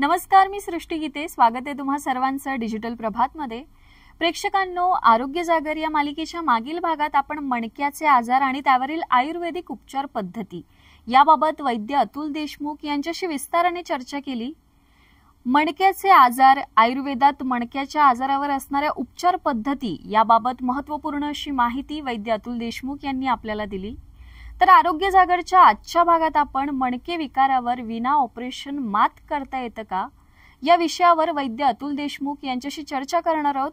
नमस्कार मी सृष्टी गीते स्वागत आहे तुम्हा सर्वांचं डिजिटल प्रभातमध्ये प्रेक्षकांनो आरोग्य जागर या मालिकेच्या मागील भागात आपण मणक्याचे आजार आणि त्यावरील आयुर्वेदिक उपचार पद्धती याबाबत वैद्य अतुल देशमुख यांच्याशी विस्ताराने चर्चा केली मणक्याचे आजार आयुर्वेदात मणक्याच्या आजारावर असणाऱ्या उपचार पद्धती याबाबत महत्वपूर्ण अशी माहिती वैद्य अतुल देशमुख यांनी आपल्याला दिली तर आरोग्य जागरच्या आजच्या भागात आपण मणके विकारावर विना ऑपरेशन मात करता येतं का या विषयावर वैद्य अतुल देशमुख यांच्याशी चर्चा करणार आहोत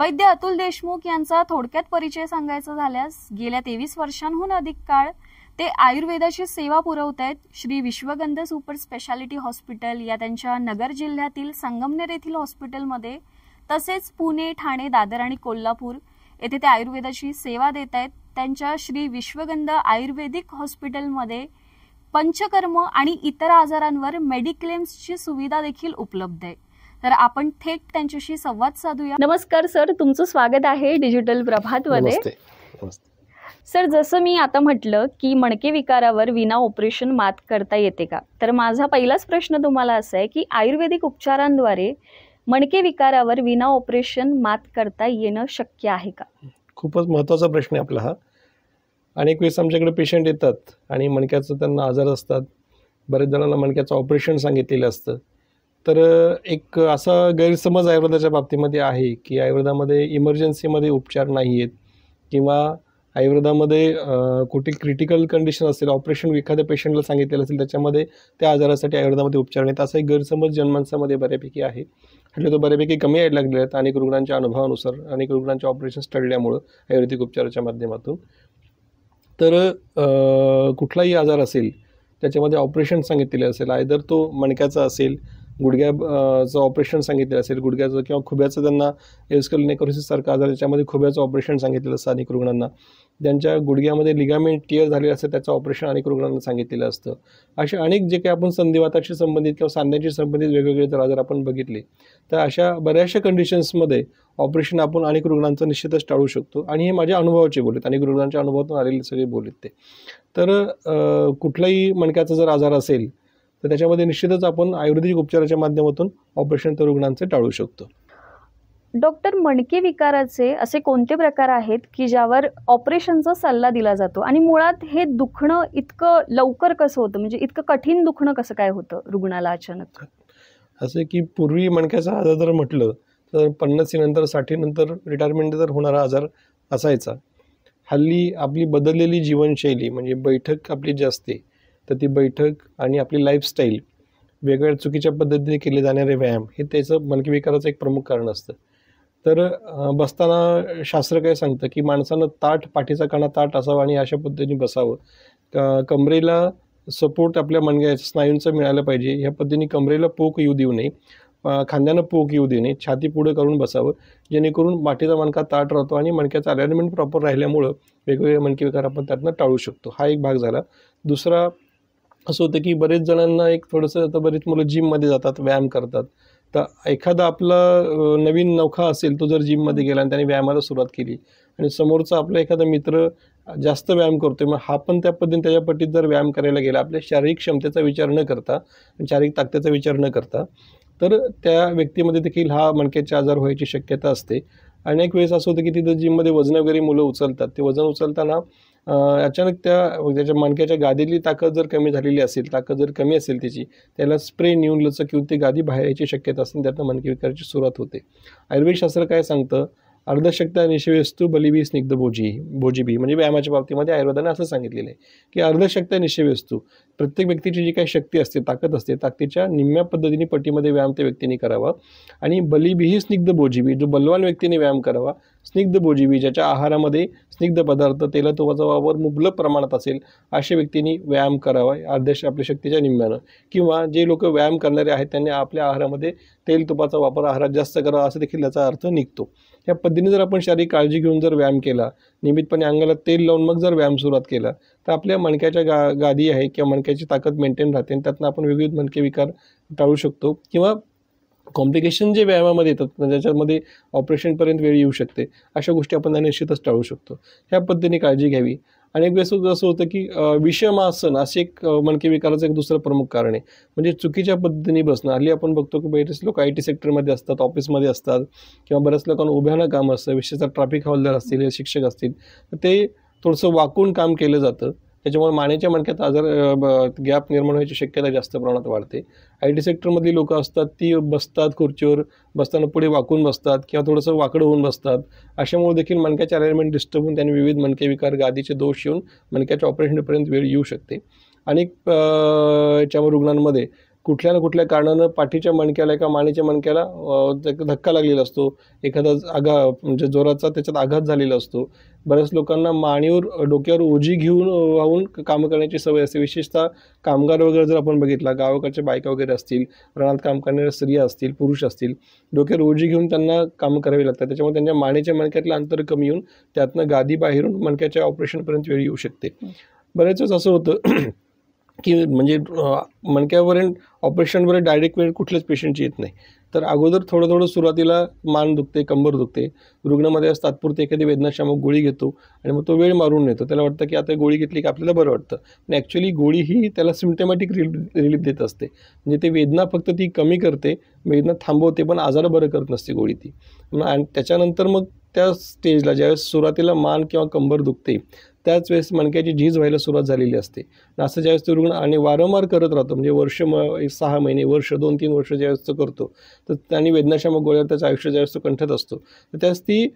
वैद्य अतुल देशमुख यांचा थोडक्यात परिचय सांगायचा झाल्यास गेल्या तेवीस वर्षांहून अधिक काळ ते आयुर्वेदाची सेवा पुरवत आहेत Shri Vishwagandh super speciality hospital या त्यांच्या नगर जिल्ह्यातील संगमनेर येथील हॉस्पिटलमध्ये तसेच पुणे ठाणे दादर आणि कोल्हापूर येथे ते आयुर्वेदाची सेवा देत आहेत त्यांच्या श्री विश्वगंध आयुर्वेदिक हॉस्पिटलमध्ये पंचकर्म आणि इतर आजारांवर मेडिक्लेम्सची सुविधा देखील उपलब्ध आहे तर आपण थेट त्यांच्याशी संवाद साधूया नमस्कार सर तुमचं स्वागत आहे डिजिटल प्रभात मध्ये सर जसं मी आता म्हटलं की मणके विकारावर विना ऑपरेशन मात करता येते का तर माझा पहिलाच प्रश्न तुम्हाला असा आहे की आयुर्वेदिक उपचारांद्वारे मणके विकारावर विना ऑपरेशन मात करता येणं शक्य आहे का खूपच महत्त्वाचा प्रश्न आहे आपला हा अनेक वेळेस आमच्याकडे पेशंट येतात आणि मणक्याचं त्यांना आजार असतात बरेच जणांना मणक्याचं ऑपरेशन सांगितलेलं असतं तर एक असा गैरसमज आयुर्वेदाच्या बाबतीमध्ये आहे की आयुर्वेदामध्ये इमर्जन्सीमध्ये उपचार नाही आहेत किंवा आयुर्वेदामध्ये कुठे क्रिटिकल कंडिशन असेल ऑपरेशन एखाद्या पेशंटला सांगितलेलं असेल त्याच्यामध्ये त्या आजारासाठी आयुर्वेदामध्ये उपचार नाहीत असा एक गैरसमज जनमानसामध्ये बऱ्यापैकी आहे म्हणजे तो बऱ्यापैकी कमी यायला लागले आहेत अनेक रुग्णांच्या अनुभवानुसार अनेक रुग्णांच्या ऑपरेशन्स टळल्यामुळं आयुर्वेदिक उपचाराच्या माध्यमातून तर कुठलाही आजार असेल त्याच्यामध्ये ऑपरेशन सांगितलेले असेल आयदर तो मणक्याचा असेल गुडघ्याचं ऑपरेशन सांगितलेलं असेल गुडघ्याचं किंवा खुब्याचं त्यांना एस्कल नेक्रोसिससारखा आजार त्याच्यामध्ये खुब्याचं ऑपरेशन सांगितलेलं असतं अनेक रुग्णांना ज्यांच्या गुडघ्यामध्ये लिगामेंट टिअर झालेलं असतं त्याचं ऑपरेशन अनेक रुग्णांना सांगितलेलं असतं अशा अनेक जे काही आपण संधिवाताशी संबंधित किंवा सांध्याशी संबंधित वेगवेगळे जर आजार आपण बघितले तर अशा बऱ्याचशा कंडिशन्समध्ये ऑपरेशन आपण अनेक रुग्णांचं निश्चितच टाळू शकतो आणि हे माझ्या अनुभवाचे बोलत अनेक रुग्णांच्या अनुभवातून आलेले सगळे बोलत ते तर कुठलाही मणक्याचा जर आजार असेल तर त्याच्यामध्ये निश्चितच आपण आयुर्वेदिक उपचाराच्या माध्यमातून ऑपरेशन तर रुग्णांचे टाळू शकतो डॉक्टर मणके विकाराचे असे कोणते प्रकार आहेत की ज्यावर ऑपरेशनचा सल्ला दिला जातो आणि मुळात हे दुखणं इतकं लवकर कसं होतं म्हणजे इतकं कठीण दुखणं कसं काय होतं रुग्णाला अचानक असं की पूर्वी मणक्याचा आजार जर म्हटलं तर पन्नासी नंतर साठी नंतर रिटायरमेंट जर होणारा आजार असायचा हल्ली आपली बदललेली जीवनशैली म्हणजे बैठक आपली जास्ती तर ती बैठक आणि आपली लाईफस्टाईल वेगवेगळ्या चुकीच्या पद्धतीने केले जाणारे व्यायाम हे त्याचं विकाराचं एक प्रमुख कारण असतं तर बसताना शास्त्र काय सांगतं की माणसानं ताट पाठीचा कणा ताट असावा आणि अशा पद्धतीने बसावं कमरेला सपोर्ट आपल्या मनग्या स्नायूंचं मिळालं पाहिजे ह्या पद्धतीने कमरेला पोक येऊ देऊ नये खांद्यानं पोक येऊ देऊ नये छाती पुढे करून बसावं जेणेकरून माठीचा मणका ताट राहतो आणि मणक्याचं अलाइनमेंट प्रॉपर राहिल्यामुळं वेगवेगळे मणकी विकार आपण त्यातनं टाळू शकतो हा एक भाग झाला दुसरा असं होतं की बरेच जणांना एक थोडंसं आता बरेच मुलं जिममध्ये जातात व्यायाम करतात तर एखादा आपला नवीन नौखा असेल तो जर जिममध्ये गेला आणि त्याने व्यायामाला सुरुवात केली आणि समोरचा आपला एखादा मित्र जास्त व्यायाम करतोय मग हा पण त्या पद्धतीने त्याच्या पटीत जर व्यायाम करायला गेला आपल्या शारीरिक क्षमतेचा विचार न करता शारीरिक ताकदेचा विचार न करता तर त्या व्यक्तीमध्ये देखील हा मणक्याचे आजार व्हायची शक्यता असते अनेक वेळेस असं होतं की तिथं जिममध्ये वजन वगैरे मुलं उचलतात ते वजन उचलताना अचानक त्या त्याच्या मणक्याच्या गादीली ताकद जर कमी झालेली असेल ताकद जर कमी असेल त्याची त्याला स्प्रे नेऊन किंवा ती गादी बाहेर यायची शक्यता असेल त्यातनं मणकी विकाराची सुरुवात होते आयुर्वेद शास्त्र काय सांगतं अर्धशक्त निशेवेस्तू बलिबी स्निग्ध भोजी भोजीबी म्हणजे व्यायामाच्या बाबतीमध्ये आयुर्वेदाने असं सांगितलेलं आहे की अर्धशक्त निशेवेस्तू प्रत्येक व्यक्तीची जी काही शक्ती असते ताकद असते ताकदीच्या निम्म्या पद्धतीने पटीमध्ये व्यायाम त्या व्यक्तीने करावा आणि बलिबीही स्निग्ध भोजीबी जो बलवान व्यक्तीने व्यायाम करावा स्निग्ध भोजीवी ज्याच्या आहारामध्ये स्निग्ध पदार्थ तेल तुपाचा वापर मुबलक प्रमाणात असेल अशा व्यक्तींनी व्यायाम करावा अर्ध्या आपल्या शक्तीच्या निम्म्यानं किंवा जे लोक व्यायाम करणारे आहेत त्यांनी आपल्या आहारामध्ये तेल तुपाचा वापर आहारात जास्त करावा असं देखील त्याचा अर्थ निघतो या पद्धतीने जर आपण शारीरिक काळजी घेऊन जर व्यायाम केला नियमितपणे अंगाला तेल लावून मग जर व्यायाम सुरुवात केला तर आपल्या मणक्याच्या गा गादी आहे किंवा मणक्याची ताकद मेंटेन राहते आणि त्यातनं आपण विविध मणके विकार टाळू शकतो किंवा कॉम्प्लिकेशन जे व्यायामामध्ये येतात म्हणजे ज्याच्यामध्ये ऑपरेशनपर्यंत वेळ येऊ शकते अशा गोष्टी आपण निश्चितच टाळू शकतो ह्या पद्धतीने काळजी घ्यावी आणि एक वेळेस असं होतं की आसन असे एक मनके विकाराचं एक दुसरं प्रमुख कारण आहे म्हणजे चुकीच्या पद्धतीने बसणं हल्ली आपण बघतो की बरेच लोक आय टी सेक्टरमध्ये असतात ऑफिसमध्ये असतात किंवा बऱ्याच लोकांना उभ्यानं काम असतं विशेषतः ट्रॅफिक हवालदार असतील शिक्षक असतील ते थोडंसं वाकून काम केलं जातं त्याच्यामुळे मानेच्या मणक्यात आजार गॅप निर्माण होण्याची शक्यता जास्त प्रमाणात वाढते आय टी सेक्टरमधली लोकं असतात ती बसतात खुर्चीवर बसताना पुढे वाकून बसतात किंवा थोडंसं वाकडं होऊन बसतात अशामुळे देखील मणक्याचे अरेंजमेंट डिस्टर्ब होऊन त्यांनी विविध मणके विकार गादीचे दोष येऊन मणक्याच्या ऑपरेशनपर्यंत वेळ येऊ शकते अनेक याच्यामुळे रुग्णांमध्ये कुठल्या ना कुठल्या कारणानं पाठीच्या मणक्याला एका मानेच्या मणक्याला धक्का लागलेला असतो एखादा आघा म्हणजे जोराचा त्याच्यात आघात झालेला असतो बऱ्याच लोकांना मानेवर डोक्यावर ओझी घेऊन वाहून कामं करण्याची सवय असते विशेषतः कामगार वगैरे जर आपण बघितला गावाकडच्या बायका वगैरे असतील रणात काम करणाऱ्या स्त्रिया असतील पुरुष असतील डोक्यावर ओझी घेऊन त्यांना कामं करावी लागतात त्याच्यामुळे त्यांच्या मानेच्या मणक्यातलं अंतर कमी येऊन त्यातनं गादी बाहेरून मणक्याच्या ऑपरेशनपर्यंत वेळ येऊ शकते बऱ्याच असं होतं की म्हणजे मणक्यापर्यंत ऑपरेशनवर डायरेक्ट वेळ कुठल्याच पेशंटची येत नाही तर अगोदर थोडं थोडं सुरुवातीला मान दुखते कंबर दुखते रुग्णामध्ये असं तात्पुरते एखादी वेदनाशामक गोळी घेतो आणि मग तो वेळ मारून नेतो त्याला वाटतं की आता गोळी घेतली की आपल्याला बरं वाटतं पण ॲक्च्युली गोळी ही त्याला सिमटमॅटिक रिलीफ रिलीफ देत असते म्हणजे ते वेदना फक्त ती कमी करते वेदना थांबवते पण आजार बरं करत नसते गोळी ती आणि त्याच्यानंतर मग त्या स्टेजला ज्यावेळेस सुरुवातीला मान किंवा कंबर दुखते त्याच वेळेस मणक्याची झीज व्हायला सुरुवात झालेली असते असं ज्यावेळेस तो रुग्ण आणि वारंवार करत राहतो म्हणजे वर्ष म सहा महिने वर्ष दोन तीन वर्ष ज्यावेळेस तो करतो तर त्याने वेदनाशामक गोळ्यावर त्याचं आयुष्य ज्यावेळेस तो कंठत असतो तर त्यावेळेस ती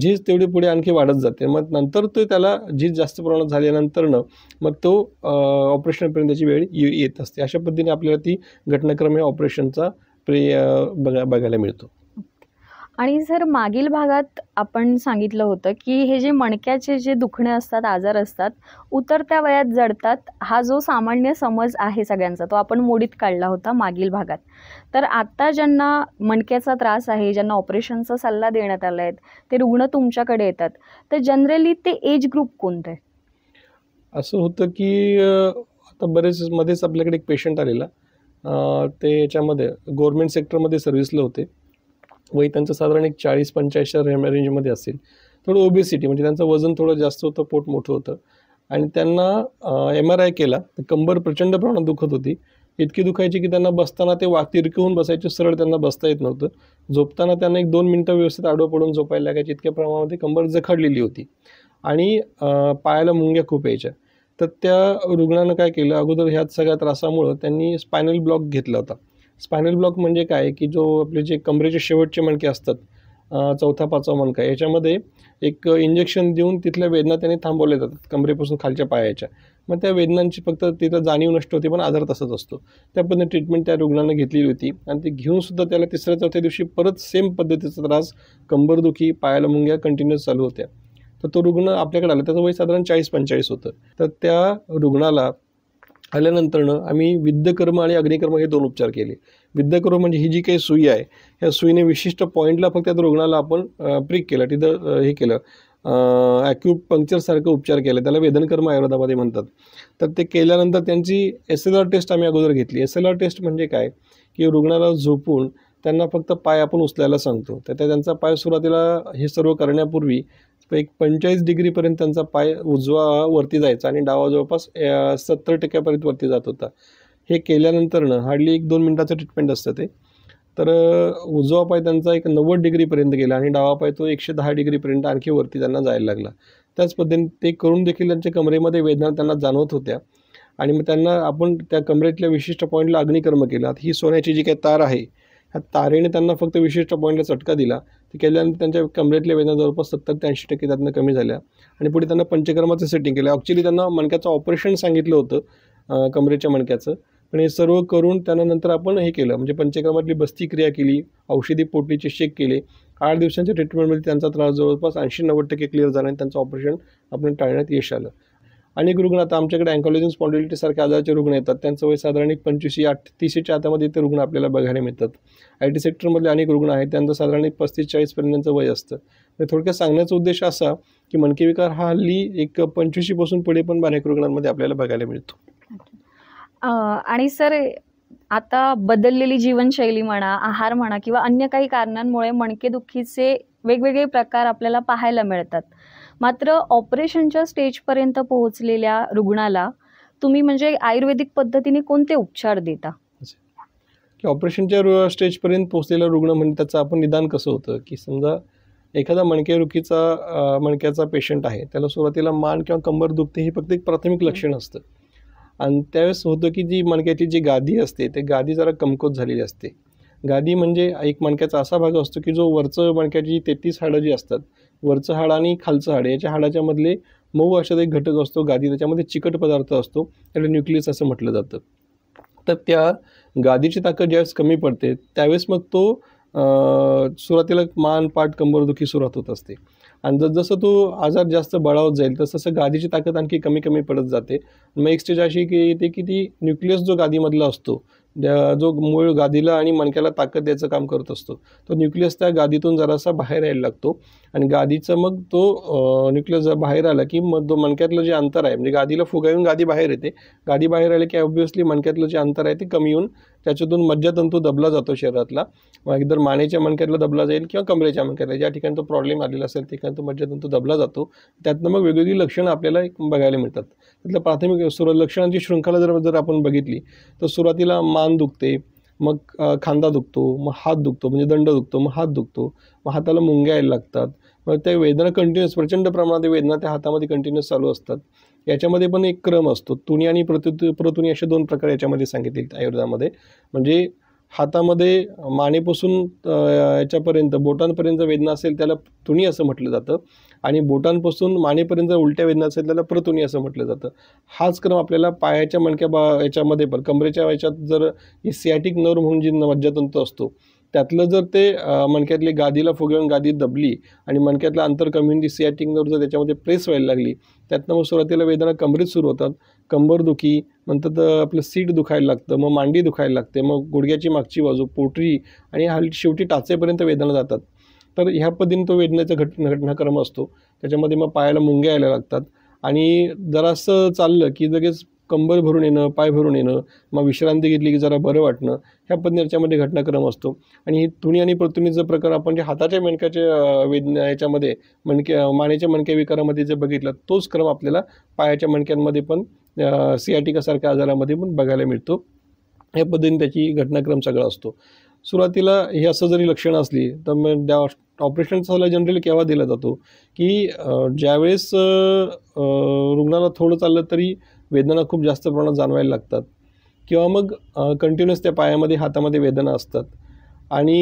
झीज तेवढी पुढे आणखी वाढत जाते मग नंतर तो त्याला झीज जास्त प्रमाणात झाल्यानंतरनं मग तो ऑपरेशनपर्यंत त्याची वेळ येत असते अशा पद्धतीने आपल्याला ती घटनाक्रम हे ऑपरेशनचा प्रे बघा बघायला मिळतो आणि सर मागील भागात आपण सांगितलं होतं की हे जे मणक्याचे जे दुखणे असतात आजार असतात उतरत्या वयात जडतात हा जो सामान्य समज आहे सगळ्यांचा तो आपण मोडीत काढला होता मागील भागात तर आत्ता ज्यांना मणक्याचा त्रास आहे ज्यांना ऑपरेशनचा सल्ला देण्यात आला आहे ते रुग्ण तुमच्याकडे येतात तर जनरली ते एज ग्रुप कोणते असं होतं की आता बरेच मध्येच आपल्याकडे एक पेशंट आलेला ते याच्यामध्ये गव्हर्मेंट सेक्टरमध्ये सर्व्हिसला होते वय त्यांचं साधारण एक चाळीस पंच्याऐंशी रेंजमध्ये असेल थोडं ओबेसिटी म्हणजे त्यांचं वजन थोडं जास्त होतं पोट मोठं होतं आणि त्यांना एम आर आय केला तर कंबर प्रचंड प्रमाणात दुखत होती इतकी दुखायची की त्यांना बसताना ते वातिरकवून बसायचे सरळ त्यांना बसता येत नव्हतं झोपताना त्यांना एक दोन मिनटं व्यवस्थित आडवं पडून झोपायला लागायची इतक्या प्रमाणामध्ये कंबर जखडलेली होती आणि पायाला मुंग्या खूप यायच्या तर त्या रुग्णानं काय केलं अगोदर ह्या सगळ्या त्रासामुळं त्यांनी स्पायनल ब्लॉक घेतला होता स्पायनल ब्लॉक म्हणजे काय की जो आपले जे कमरेचे शेवटचे मणके असतात चौथा पाचवा मणका याच्यामध्ये एक इंजेक्शन देऊन तिथल्या वेदना त्याने थांबवल्या जातात कमरेपासून खालच्या पायाच्या मग त्या वेदनांची फक्त तिथं जाणीव नष्ट होती पण आजार तसाच असतो त्या पद्धतीने ट्रीटमेंट त्या रुग्णानं घेतलेली होती आणि ती घेऊनसुद्धा त्याला तिसऱ्या चौथ्या दिवशी परत सेम पद्धतीचा त्रास कंबरदुखी पायाला मुंग्या कंटिन्युअस चालू होत्या तर तो रुग्ण आपल्याकडे आला त्याचं वय साधारण चाळीस पंचाळीस होतं तर त्या रुग्णाला आल्यानंतरनं आम्ही विद्धकर्म आणि अग्निकर्म हे दोन उपचार केले विद्यकर्म म्हणजे ही जी काही सुई आहे या सुईने विशिष्ट पॉईंटला फक्त त्या रुग्णाला आपण प्रिक केलं तिथं हे केलं ॲक्युपंक्चरसारखं उपचार केला त्याला वेदनकर्म आयुर्वेदामध्ये म्हणतात तर ते केल्यानंतर त्यांची एस एल आर टेस्ट आम्ही अगोदर घेतली एस एल आर टेस्ट म्हणजे काय की रुग्णाला झोपून त्यांना फक्त पाय आपण उचलायला सांगतो तर त्यांचा पाय सुरुवातीला हे सर्व करण्यापूर्वी एक पंचेचाळीस डिग्रीपर्यंत त्यांचा पाय उजवा वरती जायचा आणि डावा जवळपास सत्तर टक्क्यापर्यंत वरती जात होता हे केल्यानंतरनं हार्डली एक दोन मिनटाचं ट्रीटमेंट असतं ते तर उजवा पाय त्यांचा एक नव्वद डिग्रीपर्यंत गेला आणि डावा पाय तो एकशे दहा डिग्रीपर्यंत आणखी वरती त्यांना जायला लागला त्याच पद्धतीने ते करून देखील त्यांच्या कमरेमध्ये वेदना त्यांना जाणवत होत्या आणि मग त्यांना आपण त्या कमरेतल्या विशिष्ट पॉईंटला अग्निकर्म केला ही सोन्याची जी काही तार आहे ह्या तारेने त्यांना फक्त विशिष्ट पॉईंटला चटका दिला ते केल्यानंतर त्यांच्या कमरेतल्या वेदना जवळपास सत्तर ते ऐंशी टक्के त्यातनं कमी झाल्या आणि पुढे त्यांना पंचकर्माचं सेटिंग केलं ॲक्च्युली त्यांना मणक्याचं ऑपरेशन सांगितलं होतं कमरेच्या मणक्याचं पण हे सर्व करून त्यानंतर आपण हे केलं म्हणजे पंचकर्मातली बस्ती क्रिया केली औषधी पोटीचे चेक केले आठ दिवसांच्या ट्रीटमेंटमध्ये त्यांचा त्रास जवळपास ऐंशी नव्वद टक्के क्लिअर झाला आणि त्यांचं ऑपरेशन आपण टाळण्यात यश आलं अनेक रुग्ण आता आमच्याकडे अँकॉलॉजी स्पॉन्डिलिटीसारख्या आजारचे रुग्ण येतात त्यांचं वय साधारण एक पंचवीसशे तीसशेच्या आतामध्ये ते रुग्ण आपल्याला बघायला मिळतात आय टी सेक्टरमधले अनेक रुग्ण आहेत त्यांचं साधारण एक पस्तीस चाळीसपर्यंतचं वय असतं थोडक्यात सांगण्याचा उद्देश असा की मणके विकार हा हल्ली एक पंचवीसशेपासून पुढे पण अनेक रुग्णांमध्ये आपल्याला बघायला मिळतो आणि सर आता बदललेली जीवनशैली म्हणा आहार म्हणा किंवा अन्य काही कारणांमुळे मणकेदुखीचे वेगवेगळे प्रकार आपल्याला पाहायला मिळतात मात्र ऑपरेशनच्या स्टेजपर्यंत पोहोचलेल्या रुग्णाला तुम्ही म्हणजे आयुर्वेदिक पद्धतीने कोणते उपचार देता ऑपरेशनच्या स्टेजपर्यंत पोहोचलेला रुग्ण म्हणजे त्याचं आपण निदान कसं होतं की समजा एखादा रुखीचा मणक्याचा पेशंट आहे त्याला सुरुवातीला मान किंवा कंबर दुखते हे फक्त एक प्राथमिक लक्षण असतं आणि त्यावेळेस होतं की जी मणक्याची जी गादी असते ते गादी जरा कमकोत झालेली असते गादी म्हणजे एक मणक्याचा असा भाग असतो की जो वरचं मणक्याची जी तेहतीस हाडं जी असतात वरचं हाड आणि खालचं हाड याच्या हाडाच्या मधले मऊ अशात एक घटक असतो गादी त्याच्यामध्ये चिकट पदार्थ असतो त्याला न्यूक्लियस असं म्हटलं जातं तर त्या गादीची ताकद ज्यावेळेस कमी पडते त्यावेळेस मग तो सुरुवातीला मान पाठ कंबरदुखी सुरुवात होत असते आणि जसं तो आजार जास्त बळावत जाईल तसं तसं गादीची ताकद आणखी कमी कमी पडत जाते मग एक स्टेज अशी की येते की ती न्यूक्लियस जो गादीमधला असतो जो मूळ गादीला आणि मणक्याला ताकद द्यायचं काम करत असतो तो न्यूक्लियस त्या गादीतून जरासा बाहेर यायला लागतो आणि गादीचा मग तो न्यूक्लियस जर बाहेर आला की मग तो मणक्यातलं जे अंतर आहे म्हणजे गादीला येऊन गादी बाहेर येते गादी बाहेर आले की ऑब्व्हियसली मणक्यातलं जे अंतर आहे ते कमी येऊन त्याच्यातून मज्जातंतू दबला जातो शरीरातला एकदर मानेच्या मणक्यातला दबला जाईल किंवा कमरेच्या मणक्यातला ज्या ठिकाणी तो प्रॉब्लेम आलेला असेल ठिकाणी तो मज्जातंतू दबला जातो त्यातनं मग वेगवेगळी लक्षणं आपल्याला एक बघायला मिळतात त्यातलं प्राथमिक सुर लक्षणांची शृंखला जर जर आपण बघितली तर सुरुवातीला मान दुखते मग खांदा दुखतो मग हात दुखतो म्हणजे दंड दुखतो मग हात दुखतो मग हाताला मुंग्या यायला लागतात मग त्या वेदना कंटिन्युअस प्रचंड प्रमाणात वेदना त्या हातामध्ये कंटिन्युअस चालू असतात याच्यामध्ये पण एक क्रम असतो तुणी आणि प्रतु प्रतुनी असे दोन प्रकार याच्यामध्ये सांगितले आयुर्वेदामध्ये म्हणजे हातामध्ये मानेपासून याच्यापर्यंत बोटांपर्यंत वेदना असेल त्याला तुणी असं म्हटलं जातं आणि बोटांपासून मानेपर्यंत उलट्या वेदना असेल त्याला प्रतुनी असं म्हटलं जातं हाच क्रम आपल्याला पायाच्या मणक्या बा याच्यामध्ये पण कमरेच्या याच्यात जर सियाटिक नर्व म्हणून जी मज्जातंत असतो त्यातलं जर ते मणक्यातली गादीला फुगवून गादी दबली आणि मणक्यातलं अंतर कम्युनिटी होऊन जर त्याच्यामध्ये प्रेस व्हायला लागली त्यातनं मग सुरुवातीला वेदना कमरेत सुरू होतात कंबरदुखी नंतर आपलं सीट दुखायला लागतं मग मांडी दुखायला लागते मग गुडघ्याची मागची बाजू पोटरी आणि हल शेवटी टाचेपर्यंत वेदना जातात तर ह्या पद्धतीने तो वेदनेचा घट घटनाक्रम असतो त्याच्यामध्ये मग पायाला मुंग्या यायला लागतात आणि जरासं चाललं की लगेच कंबर भरून येणं पाय भरून येणं मग विश्रांती घेतली की जरा बरं वाटणं ह्या पद्धतीच्यामध्ये याच्यामध्ये घटनाक्रम असतो आणि तुणी आणि प्रतुनीचा प्रकार आपण जे हाताच्या मणक्याच्या वेदना याच्यामध्ये मणक्या मानेच्या मणक्या विकारामध्ये जे बघितलं तोच क्रम आपल्याला पायाच्या मणक्यांमध्ये पण सियाटिकासारख्या आजारामध्ये पण बघायला मिळतो ह्या पद्धतीने त्याची घटनाक्रम सगळा असतो सुरुवातीला हे असं जरी लक्षण असली तर मग त्या ऑपरेशनचा सल्ला जनरली केव्हा दिला जातो की ज्यावेळेस रुग्णाला थोडं चाललं तरी वेदना खूप जास्त प्रमाणात जाणवायला लागतात किंवा मग कंटिन्युअस त्या पायामध्ये हातामध्ये वेदना असतात आणि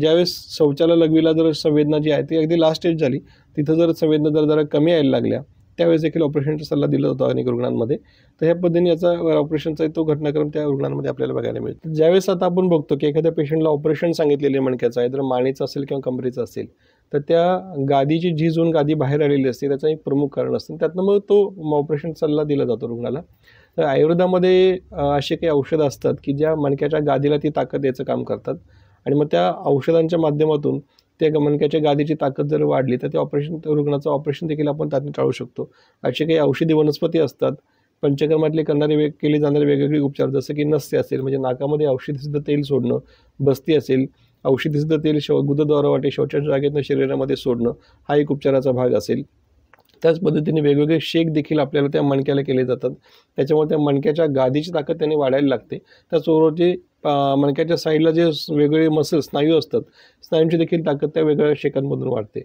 ज्यावेळेस शौचालय लघवीला जर संवेदना जी आहे ती अगदी लास्ट स्टेज झाली तिथं जर संवेदना जर जरा कमी यायला लागल्या त्यावेळेस देखील ऑपरेशनचा सल्ला दिला जातो अनेक रुग्णांमध्ये तर ह्या पद्धतीने याचा ऑपरेशनचा तो घटनाक्रम त्या रुग्णांमध्ये आपल्याला बघायला मिळतो ज्यावेळेस आता आपण बघतो की एखाद्या पेशंटला ऑपरेशन सांगितलेले मणक्याचं आहे तर माणीचं असेल किंवा कमरेचं असेल तर त्या गादीची जी झोन गादी बाहेर आलेली असते त्याचं एक प्रमुख कारण असतं त्यातनं मग तो ऑपरेशन सल्ला दिला जातो रुग्णाला तर आयुर्वेदामध्ये असे काही औषधं असतात की ज्या मणक्याच्या गादीला ती ताकद द्यायचं काम करतात आणि मग त्या औषधांच्या माध्यमातून त्या मणक्याच्या गादीची ताकद जर वाढली तर ते ऑपरेशन रुग्णाचं ऑपरेशन देखील आपण त्यातून टाळू शकतो असे काही औषधी वनस्पती असतात पंचकर्मातले करणारे वेग केले जाणारे वेगवेगळे उपचार जसं की नस्य असेल म्हणजे नाकामध्ये औषधीसुद्धा तेल सोडणं बस्ती असेल औषधीसुद्धा तेल शव गुदद्वारा वाटे शौचाच्या जागेतनं शरीरामध्ये सोडणं हा एक उपचाराचा भाग असेल त्याच पद्धतीने वेगवेगळे शेक देखील आपल्याला त्या मणक्याला केले जातात त्याच्यामुळे त्या मणक्याच्या गादीची ताकद त्याने वाढायला लागते त्याचबरोबर जे मणक्याच्या साईडला जे वेगवेगळे मसल स्नायू असतात स्नायूंची देखील ताकद त्या वेगवेगळ्या शेकांमधून वाढते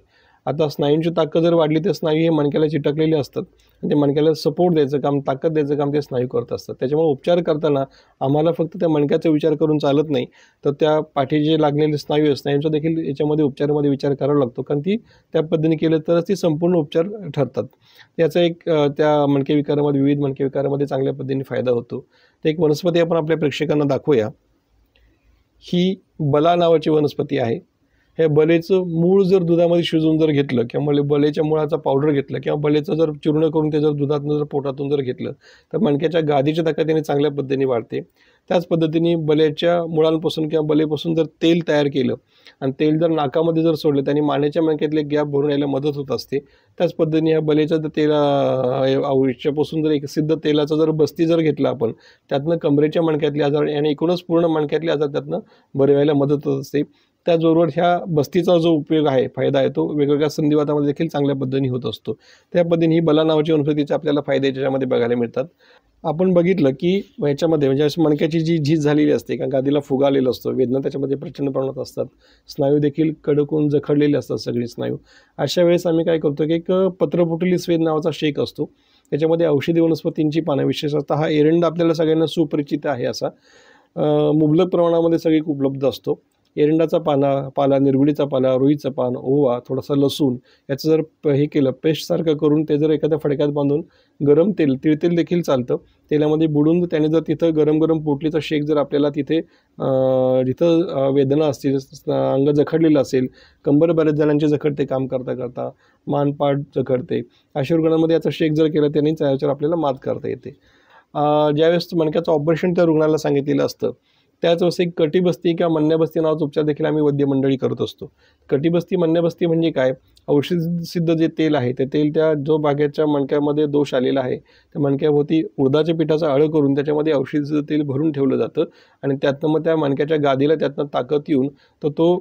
आता स्नायूंची ताकद जर वाढली तर स्नायू हे मणक्याला चिटकलेले असतात आणि ते मणक्याला सपोर्ट द्यायचं काम ताकद द्यायचं काम ते स्नायू करत असतात त्याच्यामुळे उपचार करताना आम्हाला फक्त त्या मणक्याचा विचार करून चालत नाही तर त्या पाठी जे लागलेले स्नायू स्नायूंचा देखील याच्यामध्ये उपचारामध्ये विचार करावा लागतो कारण ती त्या पद्धतीने केलं तरच ती संपूर्ण उपचार ठरतात याचा एक त्या मणके विकारामध्ये विविध मणके विकारामध्ये चांगल्या पद्धतीने फायदा होतो ते एक वनस्पती आपण आपल्या प्रेक्षकांना दाखवूया ही बला नावाची वनस्पती आहे हे बलेचं मूळ जर दुधामध्ये शिजवून जर घेतलं किंवा म्हणजे बलेच्या मुळाचा पावडर घेतलं किंवा बलेचं जर चूर्ण करून ते जर दुधातून जर पोटातून जर घेतलं तर मणक्याच्या गादीच्या त्याने चांगल्या पद्धतीने वाढते त्याच पद्धतीने बलेच्या मुळांपासून किंवा बलेपासून जर तेल तयार केलं आणि तेल जर नाकामध्ये जर सोडलं त्याने मानेच्या मणक्यातले गॅप भरून यायला मदत होत असते त्याच पद्धतीने ह्या बलेच्या जर तेला आयुष्यापासून जर एक सिद्ध तेलाचा जर बस्ती जर घेतला आपण त्यातनं कमरेच्या मणक्यातले आजार आणि एकूणच पूर्ण मणक्यातले आजार त्यातनं बरे व्हायला मदत होत असते त्याचबरोबर ह्या बस्तीचा जो उपयोग आहे फायदा आहे तो वेगवेगळ्या संधिवातामध्ये देखील चांगल्या पद्धतीने होत असतो त्या पद्धतीने ही बला नावाची वनस्पतीचे आपल्याला फायदे त्याच्यामध्ये बघायला मिळतात आपण बघितलं की ह्याच्यामध्ये म्हणजे अशी मणक्याची जी झीज झालेली असते कारण गादीला फुगा आलेला असतो वेदना त्याच्यामध्ये प्रचंड प्रमाणात असतात स्नायू देखील कडकून जखडलेले असतात सगळे स्नायू अशा वेळेस आम्ही काय करतो की एक पत्रपुटली स्वेद नावाचा शेक असतो त्याच्यामध्ये औषधी वनस्पतींची पानं विशेषतः हा एरंड आपल्याला सगळ्यांना सुपरिचित आहे असा मुबलक प्रमाणामध्ये सगळी उपलब्ध असतो एरंडाचा पाना पाला निरगुडीचा पाला रुईचं पान ओवा थोडासा लसूण याचं जर हे केलं पेस्टसारखं करून ते जर एखाद्या फडक्यात बांधून गरम तेल तिळतेल देखील चालतं तेलामध्ये बुडून त्याने जर तिथं गरम गरम पोटलीचा शेक जर आपल्याला तिथे जिथं वेदना असतील अंग जखडलेलं असेल कंबर बऱ्याच जणांचे जखडते काम करता करता मानपाट जखडते अशा रुग्णांमध्ये याचा शेक जर केला त्याने त्याच्यावर आपल्याला मात करता येते ज्यावेळेस मणक्याचं ऑपरेशन त्या रुग्णाला सांगितलेलं असतं त्याच एक कटीबस्ती किंवा मन्यबस्ती नावाचा उपचार देखील आम्ही वैद्य मंडळी करत असतो कटीबस्ती मन्यबस्ती म्हणजे काय औषधसिद्ध जे तेल आहे ते तेल त्या जो बागेच्या मणक्यामध्ये दोष आलेला आहे त्या मणक्याभोवती उडदाच्या पिठाचा आळं करून त्याच्यामध्ये औषधीचं तेल भरून ठेवलं जातं आणि त्यातनं मग त्या मणक्याच्या गादीला त्यातनं ताकद येऊन तर तो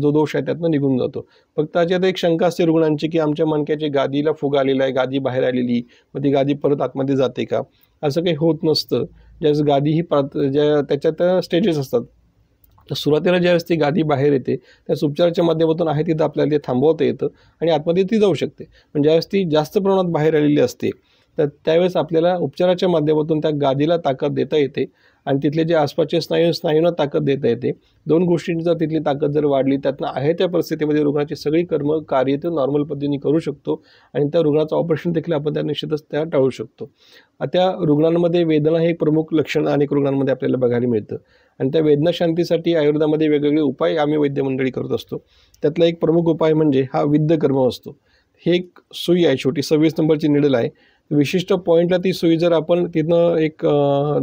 जो दोष आहे त्यातनं निघून जातो फक्त त्याच्यात एक शंका असते रुग्णांची की आमच्या मणक्याची गादीला फुग आलेला आहे गादी बाहेर आलेली मग ती गादी परत आतमध्ये जाते का असं काही होत नसतं ज्यावेळेस गादी ही प्रात ज्या त्याच्यात स्टेजेस असतात तर सुरुवातीला ज्यावेळेस ती गादी बाहेर येते त्याच उपचाराच्या माध्यमातून आहे तिथं आपल्याला ते थांबवता येतं आणि आतमध्ये ती जाऊ शकते पण ज्यावेळेस ती जास्त प्रमाणात बाहेर आलेली असते तर त्यावेळेस आपल्याला उपचाराच्या माध्यमातून त्या गादीला ताकद देता येते आणि तिथले जे आसपासचे स्नायू स्नायूंना ताकद देता येते दोन गोष्टींची जर तिथली ताकद जर वाढली त्यातनं आहे त्या परिस्थितीमध्ये रुग्णाची सगळी कर्म कार्य ते नॉर्मल पद्धतीने करू शकतो आणि त्या रुग्णाचं ऑपरेशन देखील आपण त्या निश्चितच त्या टाळू शकतो त्या रुग्णांमध्ये वेदना हे एक प्रमुख लक्षण अनेक रुग्णांमध्ये आपल्याला बघायला मिळतं आणि त्या वेदना शांतीसाठी आयुर्वेदामध्ये वेगवेगळे उपाय आम्ही वैद्य मंडळी करत असतो त्यातला एक प्रमुख उपाय म्हणजे हा विद्ध कर्म असतो हे एक सुई आहे छोटी सव्वीस नंबरची निडल आहे विशिष्ट पॉईंटला ती सुई जर आपण तिथनं एक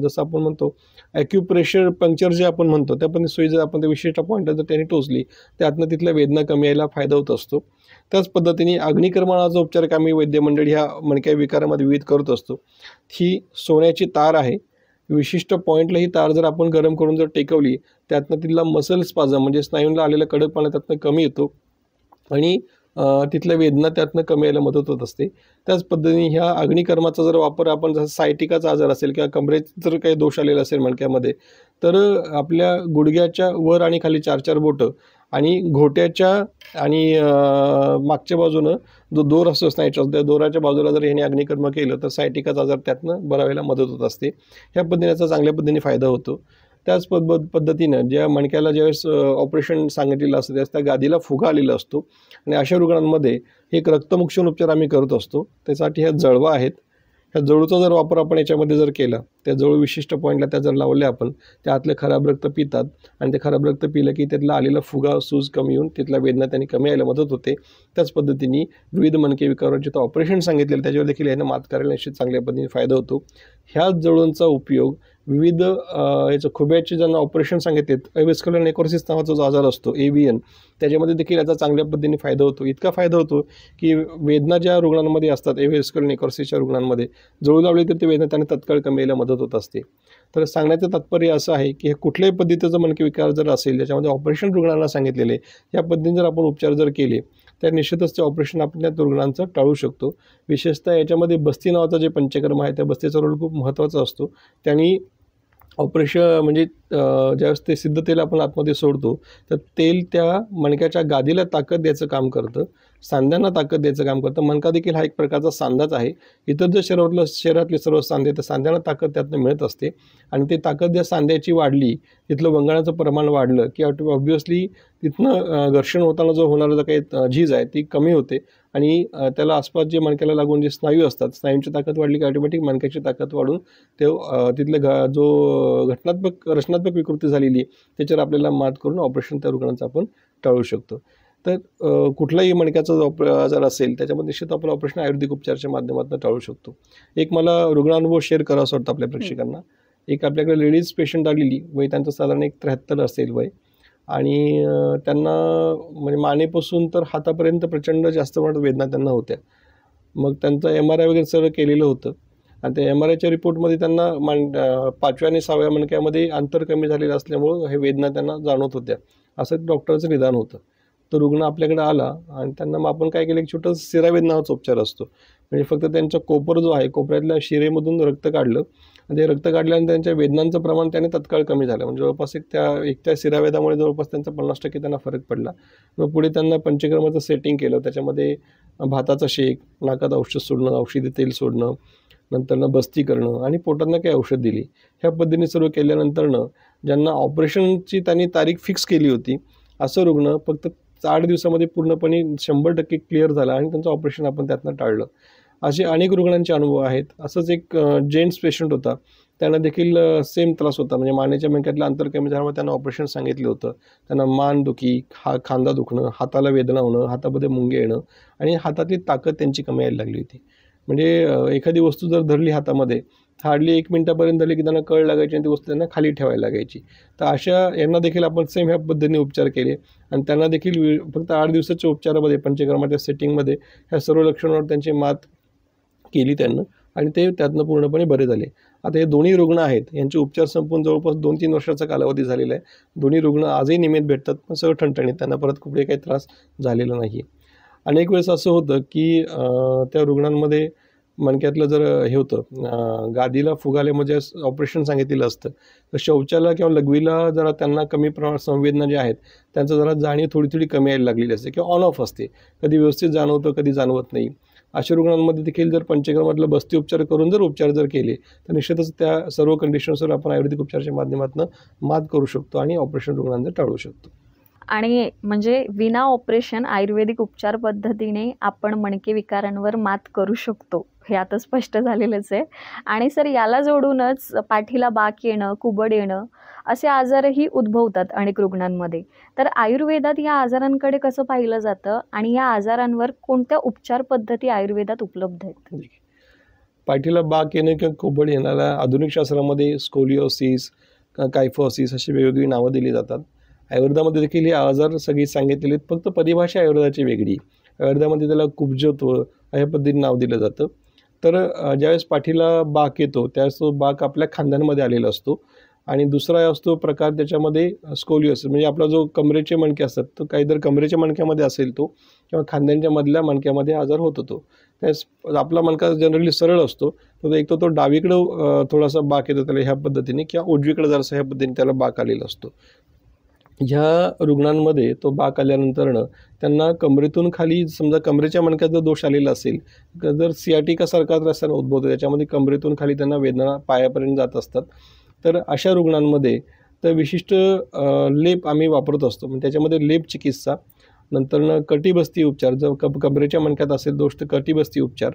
जसं आपण म्हणतो ॲक्युप्रेशर पंक्चर जे आपण म्हणतो त्या पण सुई जर आपण त्या विशिष्ट पॉईंटला जर त्यांनी टोचली त्यातनं तिथल्या वेदना कमी यायला फायदा होत असतो त्याच पद्धतीने अग्निक्रमणाचा उपचार वैद्य वैद्यमंडळी ह्या मणक्या विकारामध्ये विविध करत असतो ही सोन्याची तार आहे विशिष्ट पॉईंटला ही तार जर आपण गरम करून जर टेकवली त्यातनं तिथला मसल्स पाजा म्हणजे स्नायूंना आलेला कडक पाण्या त्यातनं कमी येतो आणि तिथल्या वेदना त्यातनं कमी यायला मदत होत असते त्याच पद्धतीने ह्या अग्निकर्माचा जर वापर आपण जसं सायटिकाचा आजार असेल किंवा कमरेत जर काही दोष आलेला असेल मणक्यामध्ये तर आपल्या गुडघ्याच्या वर आणि खाली चार चार बोटं आणि घोट्याच्या आणि मागच्या बाजूनं जो दोर असतो स्नायचा त्या दोराच्या बाजूला जर ह्याने अग्निकर्म केलं तर सायटिकाचा आजार त्यातनं बरा व्हायला मदत होत असते ह्या पद्धतीने चांगल्या पद्धतीने फायदा होतो त्याच पद पद्धतीनं ज्या मणक्याला ज्यावेळेस ऑपरेशन सांगितलेलं असतं त्यावेळेस त्या गादीला फुगा आलेला असतो आणि अशा रुग्णांमध्ये एक रक्तमुक्षण उपचार आम्ही करत असतो त्यासाठी ह्या जळवा आहेत ह्या जळूचा जर वापर आपण याच्यामध्ये जर केला त्या जळू विशिष्ट पॉईंटला त्या जर लावल्या आपण त्या आतले खराब रक्त पितात आणि ते खराब रक्त पिलं की त्यातला आलेला फुगा सूज कमी येऊन तिथल्या वेदना त्यांनी कमी यायला मदत होते त्याच पद्धतीने विविध मनके विकारांचे तर ऑपरेशन सांगितलेलं त्याच्यावर देखील यांना मात करायला निश्चित चांगल्या पद्धतीने फायदा होतो ह्या जळूंचा उपयोग विविध याचं खुब्याचे ज्यांना ऑपरेशन सांगितलेत एवेस्क्युलर नेकोरसिस नावाचा जो आजार असतो ए बी एन त्याच्यामध्ये देखील याचा चांगल्या पद्धतीने फायदा होतो इतका फायदा होतो की वेदना ज्या रुग्णांमध्ये असतात एवेस्क्युलर नेकोरसिसच्या रुग्णांमध्ये जळू लावली तर ती वेदना त्यांना तत्काळ कमीला मदत होत असते तर सांगण्याचं तात्पर्य असं आहे की हे कुठल्याही पद्धतीचा की विकार जर असेल ज्याच्यामध्ये ऑपरेशन रुग्णांना सांगितलेले या पद्धतीने जर आपण उपचार जर केले तर निश्चितच ते ऑपरेशन आपण त्या रुग्णांचं टाळू शकतो विशेषतः याच्यामध्ये बस्ती नावाचा जे पंचकर्म आहे त्या बस्तीचा रोल खूप महत्त्वाचा असतो त्यांनी ऑपरेशन म्हणजे ज्यावेळेस ते सिद्ध तेल आपण आतमध्ये सोडतो तर तेल त्या मणक्याच्या गादीला ताकद द्यायचं काम करतं सांध्यांना ताकद द्यायचं काम करतं मनका देखील हा एक प्रकारचा सांधाच आहे इतर जर शरीरातलं शरीरातले सर्व सांधे तर सांध्यांना ताकद त्यातनं मिळत असते आणि ते ताकद ज्या सांध्याची वाढली तिथलं वंगळाचं प्रमाण वाढलं की ऑट तिथनं घर्षण होताना जो होणारा जो काही झीज आहे ती कमी होते आणि त्याला आसपास जे मणक्याला लागून जे स्नायू असतात स्नायूंची ताकद वाढली की ऑटोमॅटिक मणक्याची ताकद वाढून ते तिथले घ जो घटनात्मक रचनात्मक विकृती झालेली त्याच्यावर आपल्याला मात करून ऑपरेशन त्या रुग्णांचा आपण टाळू शकतो तर कुठलाही मणक्याचा जो आजार असेल त्याच्यामध्ये निश्चित आपण ऑपरेशन आयुर्वेदिक उपचारच्या माध्यमातून टाळू शकतो एक मला रुग्णानुभव शेअर करावा वाटतं आपल्या प्रेक्षकांना एक आपल्याकडे लेडीज पेशंट आलेली वय म्हणजे त्यांचं साधारण एक त्र्याहत्तर असेल वय आणि त्यांना म्हणजे मानेपासून तर हातापर्यंत प्रचंड जास्त प्रमाणात वेदना त्यांना होत्या मग त्यांचं एम आर आय वगैरे सगळं केलेलं होतं आणि त्या एम आर आयच्या रिपोर्टमध्ये त्यांना मान पाचव्या आणि सहाव्या मणक्यामध्ये अंतर कमी झालेलं असल्यामुळं हे वेदना त्यांना जाणवत होत्या असं डॉक्टरचं निदान होतं तो रुग्ण आपल्याकडे आला आणि त्यांना मग आपण काय केलं एक छोटं सिरावेद नावाचा उपचार असतो म्हणजे फक्त त्यांचा कोपर जो आहे कोपऱ्यातल्या शिरेमधून रक्त काढलं आणि ते रक्त काढल्यानंतर त्यांच्या वेदनांचं प्रमाण त्याने तत्काळ कमी झालं म्हणजे जवळपास एक त्या त्या सिरावेदामुळे जवळपास त्यांचा पन्नास टक्के त्यांना फरक पडला मग पुढे त्यांना पंचक्रमाचं सेटिंग केलं त्याच्यामध्ये भाताचा शेक नाकात औषध सोडणं औषधी तेल सोडणं नंतरनं बस्ती करणं आणि पोटांना काही औषध दिली ह्या पद्धतीने सर्व केल्यानंतरनं ज्यांना ऑपरेशनची त्यांनी तारीख फिक्स केली होती असं रुग्ण फक्त आठ दिवसामध्ये पूर्णपणे शंभर टक्के क्लिअर झाला आणि त्यांचं ऑपरेशन आपण त्यातनं टाळलं असे अनेक रुग्णांचे अनुभव आहेत असंच एक जेंट्स पेशंट होता त्यांना देखील सेम त्रास होता म्हणजे मानेच्या मेंक्यातलं अंतर कमी झाल्यामुळे त्यांना ऑपरेशन सांगितलं होतं त्यांना मान दुखी हा खांदा दुखणं हाताला वेदना होणं हातामध्ये मुंगे येणं आणि हातातली ताकद त्यांची कमी यायला लागली होती म्हणजे एखादी वस्तू जर धरली हातामध्ये हार्डली एक मिनटापर्यंत झाले की त्यांना कळ लागायची आणि ती वस्तू त्यांना खाली ठेवायला लागायची तर अशा यांना देखील आपण सेम ह्या पद्धतीने उपचार केले आणि त्यांना देखील फक्त आठ दिवसाच्या उपचारामध्ये पंचक्रमाच्या सेटिंगमध्ये ह्या सर्व लक्षणांवर त्यांची मात केली त्यांना आणि ते त्यातनं पूर्णपणे बरे झाले आता हे दोन्ही रुग्ण आहेत यांचे उपचार संपून जवळपास दोन तीन वर्षाचा कालावधी झालेला आहे दोन्ही रुग्ण आजही निमित्त भेटतात पण सगळं ठणठणीत त्यांना परत कुठे काही त्रास झालेला नाही अनेक वेळेस असं होतं की त्या रुग्णांमध्ये मणक्यातलं जर हे होतं गादीला फुगाले म्हणजे ऑपरेशन सांगितलेलं असतं तर शौचाला किंवा लघवीला जरा त्यांना कमी प्रमाणात संवेदना ज्या आहेत त्यांचं जरा जाणीव थोडी थोडी कमी यायला लागलेली असते किंवा ऑन ऑफ असते कधी व्यवस्थित जाणवतं कधी जाणवत नाही अशा रुग्णांमध्ये देखील जर पंचक्रमातलं बस्ती उपचार करून जर उपचार जर केले तर निश्चितच त्या सर्व कंडिशन्सवर आपण आयुर्वेदिक उपचाराच्या माध्यमातून मात करू शकतो आणि ऑपरेशन रुग्णांना टाळू शकतो आणि म्हणजे विना ऑपरेशन आयुर्वेदिक उपचार पद्धतीने आपण मणके विकारांवर मात करू शकतो हे आता स्पष्ट झालेलंच आहे आणि सर याला जोडूनच पाठीला बाक येणं कुबड येणं असे आजारही उद्भवतात अनेक रुग्णांमध्ये तर आयुर्वेदात या आजारांकडे कसं पाहिलं जातं आणि या आजारांवर कोणत्या उपचार पद्धती आयुर्वेदात उपलब्ध आहेत पाठीला बाक येणे किंवा कुबड येण्याला आधुनिक शास्त्रामध्ये स्कोलिओसिस कायफोसिस अशी वेगवेगळी नावं दिली जातात आयुर्वेदामध्ये देखील हे आजार सगळी सांगितलेले आहेत फक्त परिभाषा आयुर्वेदाची वेगळी आयुर्वेदामध्ये त्याला कुब्जत्व अशा पद्धतीने नाव दिलं जातं तर ज्यावेळेस पाठीला बाक येतो त्यावेळेस तो बाक आपल्या खांद्यांमध्ये आलेला असतो आणि दुसरा असतो प्रकार त्याच्यामध्ये असतो म्हणजे आपला जो कमरेचे मणके असतात तो काही जर कमरेच्या मणक्यामध्ये असेल तो किंवा खांद्यांच्या मधल्या मणक्यामध्ये आजार होत होतो त्यास आपला मणका जनरली सरळ असतो तर एक तर तो डावीकडं थोडासा बाक येतो त्याला ह्या पद्धतीने किंवा उजवीकडे जरासा ह्या पद्धतीने त्याला बाक आलेला असतो ह्या रुग्णांमध्ये तो बाक आल्यानंतरनं त्यांना कमरेतून खाली समजा कमरेच्या मणक्यात जर दोष आलेला असेल जर सियाटिकासारखा त्रास रस्त्यानं उद्भवतो त्याच्यामध्ये कमरेतून खाली त्यांना वेदना पायापर्यंत जात असतात तर अशा रुग्णांमध्ये तर विशिष्ट लेप आम्ही वापरत असतो म्हणजे त्याच्यामध्ये लेप चिकित्सा नंतरनं कटीबस्ती उपचार जर कब कमरेच्या मणक्यात असेल दोष तर कटीबस्ती उपचार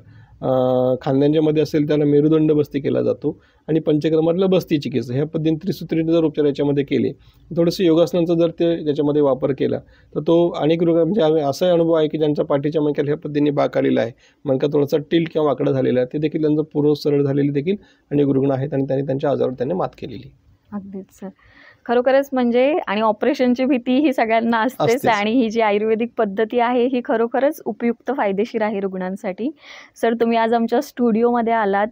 खांद्यांच्या मध्ये असेल त्याला मेरुदंड बस्ती केला जातो आणि पंचक्रमातलं बस्ती चिकित्सा ह्या पद्धतीने त्रिसूत्रीने जर उपचार याच्यामध्ये केले थोडंसं योगासनांचा जर ते त्याच्यामध्ये वापर केला तर तो अनेक रोग म्हणजे आम्ही असाही अनुभव आहे की ज्यांचा पाठीच्या मणक्याला ह्या पद्धतीने बाक आलेला आहे मणका थोडासा टिल्ट किंवा वाकडा झालेला आहे ते देखील त्यांचं पूर्व सरळ झालेले देखील अनेक रुग्ण आहेत आणि त्यांनी त्यांच्या आजारावर त्यांनी मात केलेली अगदीच सर खरोखरच म्हणजे आणि ऑपरेशनची भीती ही सगळ्यांना असतेच आणि ही जी आयुर्वेदिक पद्धती आहे ही खरोखरच उपयुक्त फायदेशीर आहे रुग्णांसाठी सर तुम्ही आज आमच्या स्टुडिओमध्ये आलात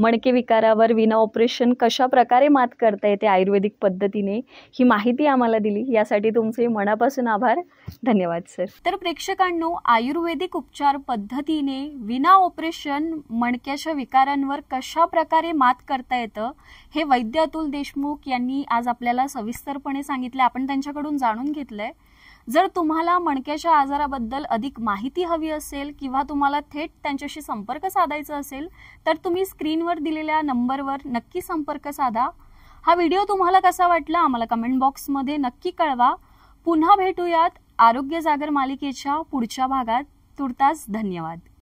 मणके विकारावर विना ऑपरेशन कशा प्रकारे मात करता येते आयुर्वेदिक पद्धतीने ही माहिती आम्हाला दिली यासाठी तुमचे मनापासून आभार धन्यवाद सर तर प्रेक्षकांनो आयुर्वेदिक उपचार पद्धतीने विना ऑपरेशन मणक्याच्या विकारांवर कशा प्रकारे मात करता येतं हे वैद्य अतुल देशमुख यांनी आज आपल्याला सविस्तरपणे सांगितलं आपण त्यांच्याकडून जाणून घेतलंय जर तुम्हाला मणक्याच्या आजाराबद्दल अधिक माहिती हवी असेल किंवा तुम्हाला थेट त्यांच्याशी संपर्क साधायचा असेल तर तुम्ही स्क्रीनवर दिलेल्या नंबरवर नक्की संपर्क साधा हा व्हिडिओ तुम्हाला कसा वाटला आम्हाला कमेंट बॉक्समध्ये नक्की कळवा पुन्हा भेटूयात आरोग्य जागर मालिकेच्या पुढच्या भागात तुर्तास धन्यवाद